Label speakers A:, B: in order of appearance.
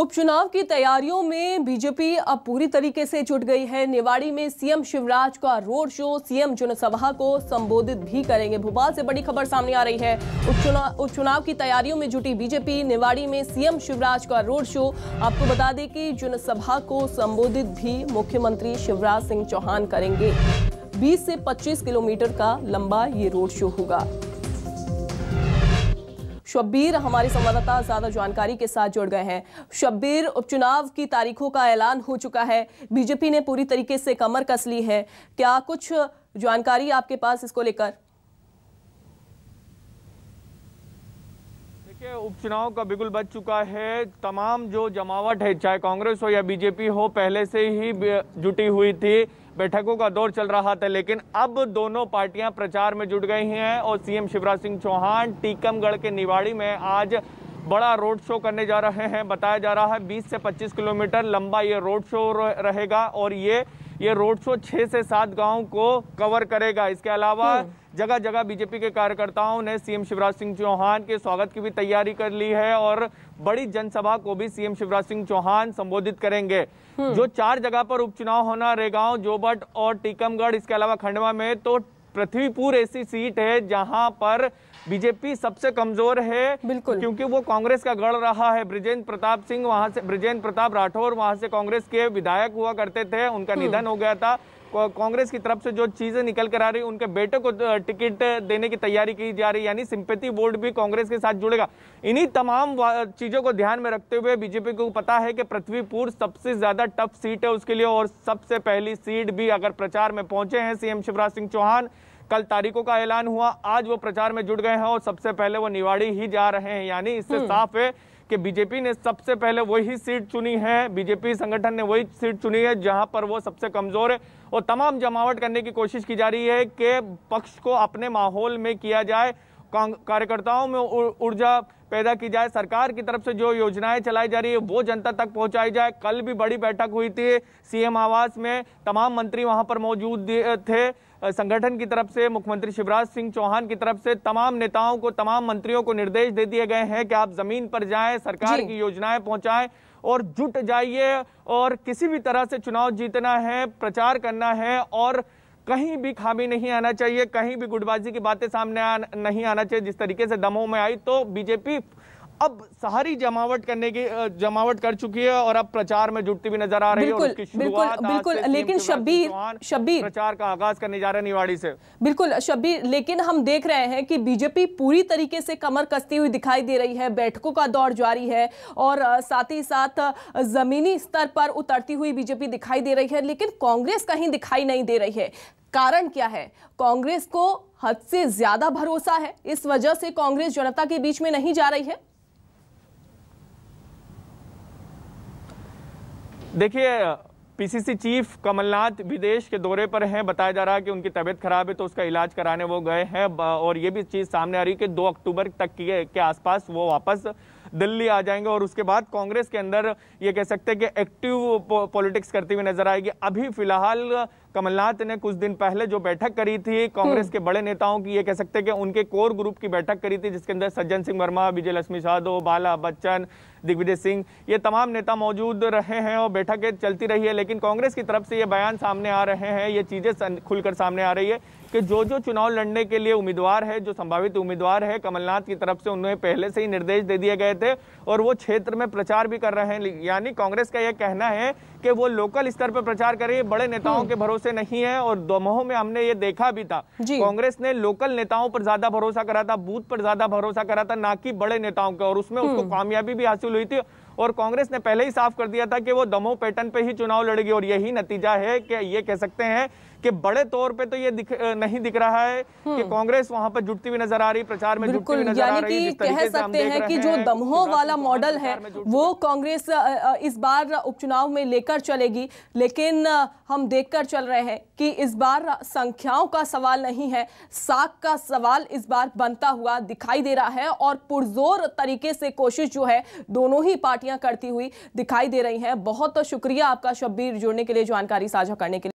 A: उपचुनाव की तैयारियों में बीजेपी अब पूरी तरीके से जुट गई है निवाड़ी में सीएम शिवराज का रोड शो सीएम जनसभा को संबोधित भी करेंगे भोपाल से बड़ी खबर सामने आ रही है उपचुनाव उपचुनाव की तैयारियों में जुटी बीजेपी निवाड़ी में सीएम शिवराज का रोड शो आपको बता दें कि जनसभा को संबोधित भी मुख्यमंत्री शिवराज सिंह चौहान करेंगे बीस से पच्चीस किलोमीटर का लंबा ये रोड शो होगा शब्बीर हमारे संवाददाता ज्यादा जानकारी के साथ जुड़ गए हैं शब्बीर उपचुनाव की तारीखों का ऐलान हो चुका है बीजेपी ने पूरी तरीके से कमर कस ली है क्या कुछ जानकारी आपके पास इसको लेकर
B: देखिए उपचुनाव का बिगुल बच चुका है तमाम जो जमावट है चाहे कांग्रेस हो या बीजेपी हो पहले से ही जुटी हुई थी बैठकों का दौर चल रहा था लेकिन अब दोनों पार्टियां प्रचार में जुट गई हैं और सीएम शिवराज सिंह चौहान टीकमगढ़ के निवाड़ी में आज बड़ा रोड शो करने जा रहे हैं बताया जा रहा है 20 से 25 किलोमीटर लंबा ये रोड शो रहेगा और ये ये रोड शो छह से सात गाँव को कवर करेगा इसके अलावा हम्म। जगह जगह बीजेपी के कार्यकर्ताओं ने सीएम शिवराज सिंह चौहान के स्वागत की भी तैयारी कर ली है और बड़ी जनसभा को भी सीएम शिवराज सिंह चौहान संबोधित करेंगे हम्म। जो चार जगह पर उपचुनाव होना रेगांव जोबट और टीकमगढ़ इसके अलावा खंडवा में तो पृथ्वीपुर ऐसी सीट है जहां पर बीजेपी सबसे कमजोर है बिल्कुल क्योंकि वो कांग्रेस का गढ़ रहा है ब्रिजेंद्र प्रताप सिंह वहां से ब्रिजेंद्र प्रताप राठौर वहां से कांग्रेस के विधायक हुआ करते थे उनका हम्म। निधन हो गया था कांग्रेस की तरफ से जो चीज़ें निकल कर आ रही उनके बेटे को टिकट देने की तैयारी की जा रही यानी सिंपति वोट भी कांग्रेस के साथ जुड़ेगा इन्हीं तमाम चीज़ों को ध्यान में रखते हुए बीजेपी को पता है कि पृथ्वीपुर सबसे ज़्यादा टफ सीट है उसके लिए और सबसे पहली सीट भी अगर प्रचार में पहुँचे हैं सी शिवराज सिंह चौहान कल तारीखों का ऐलान हुआ आज वो प्रचार में जुट गए हैं और सबसे पहले वो निवाड़ी ही जा रहे हैं यानी इससे हम्म। साफ है कि बीजेपी ने सबसे पहले वही सीट चुनी है बीजेपी संगठन ने वही सीट चुनी है जहां पर वो सबसे कमज़ोर है और तमाम जमावट करने की कोशिश की जा रही है कि पक्ष को अपने माहौल में किया जाए कार्यकर्ताओं में ऊर्जा उर, पैदा की जाए सरकार की तरफ से जो योजनाएं चलाई जा रही है वो जनता तक पहुंचाई जाए कल भी बड़ी बैठक हुई थी सीएम आवास में तमाम मंत्री वहां पर मौजूद थे संगठन की तरफ से मुख्यमंत्री शिवराज सिंह चौहान की तरफ से तमाम नेताओं को तमाम मंत्रियों को निर्देश दे दिए गए हैं कि आप जमीन पर जाए सरकार की योजनाएं पहुंचाएं और जुट जाइए और किसी भी तरह से चुनाव जीतना है प्रचार करना है और कहीं भी खामी नहीं आना चाहिए कहीं भी गुटबाजी की बातें सामने आ, नहीं आना चाहिए जिस तरीके से दमोह में आई तो बीजेपी अब सारी जमावट करने की जमावट कर चुकी है और अब प्रचार में जुटती भी नजर आ रही है और बिल्कुल बिल्कुल लेकिन
A: शब्बीर शब्बीर
B: प्रचार का आगाज करने जा रहे निवाड़ी से
A: बिल्कुल शब्बीर लेकिन हम देख रहे हैं कि बीजेपी पूरी तरीके से कमर कसती हुई दिखाई दे रही है बैठकों का दौर जारी है और साथ ही साथ जमीनी स्तर पर उतरती हुई बीजेपी दिखाई दे रही है लेकिन कांग्रेस कहीं दिखाई नहीं दे रही है कारण क्या है कांग्रेस को हद से ज्यादा भरोसा है इस वजह से कांग्रेस जनता के बीच में नहीं जा रही है
B: देखिए पीसीसी चीफ कमलनाथ विदेश के दौरे पर हैं बताया जा रहा है कि उनकी तबीयत खराब है तो उसका इलाज कराने वो गए हैं और ये भी चीज़ सामने आ रही है कि 2 अक्टूबर तक के आसपास वो वापस दिल्ली आ जाएंगे और उसके बाद कांग्रेस के अंदर ये कह सकते हैं कि एक्टिव पॉलिटिक्स करती हुई नजर आएगी अभी फिलहाल कमलनाथ ने कुछ दिन पहले जो बैठक करी थी कांग्रेस हम्म। के बड़े नेताओं की ये कह सकते हैं कि उनके कोर ग्रुप की बैठक करी थी जिसके अंदर सज्जन सिंह वर्मा विजय लक्ष्मी यादव बाला बच्चन दिग्विजय सिंह ये तमाम नेता मौजूद रहे हैं और बैठकें चलती रही है लेकिन कांग्रेस की तरफ से ये बयान सामने आ रहे हैं ये चीज़ें खुलकर सामने आ रही है कि जो जो चुनाव लड़ने के लिए उम्मीदवार है जो संभावित उम्मीदवार है कमलनाथ की तरफ से उन्हें पहले से ही निर्देश दे दिए गए थे और वो क्षेत्र में प्रचार भी कर रहे हैं यानी कांग्रेस का यह कहना है कि वो लोकल स्तर पर प्रचार कर रही है बड़े नेताओं हम्म। के भरोसे नहीं है और दमोह में हमने ये देखा भी था कांग्रेस ने लोकल नेताओं पर ज्यादा भरोसा करा था बूथ पर ज्यादा भरोसा करा था ना कि बड़े नेताओं का और उसमें उसको हम्म। कामयाबी भी हासिल हुई थी और कांग्रेस ने पहले ही साफ कर दिया था कि वो दमोह पैटर्न पे ही चुनाव लड़ेगी और यही नतीजा है कि ये कह सकते हैं कि बड़े तौर पे तो ये दिख, नहीं दिख रहा है कि हम्म। कांग्रेस वहां पर जुटती हुई नजर आ रही प्रचार में जुटती नजर आ रही कह सकते हैं कि जो
A: दमहो वाला मॉडल है वो कांग्रेस इस बार उपचुनाव में लेकर चलेगी लेकिन हम देखकर चल रहे हैं कि इस बार संख्याओं का सवाल नहीं है साख का सवाल इस बार बनता हुआ दिखाई दे रहा है और पुरजोर तरीके से कोशिश जो है दोनों ही पार्टियां करती हुई दिखाई दे रही हैं बहुत शुक्रिया आपका शब्बीर जुड़ने के लिए जानकारी साझा करने के लिए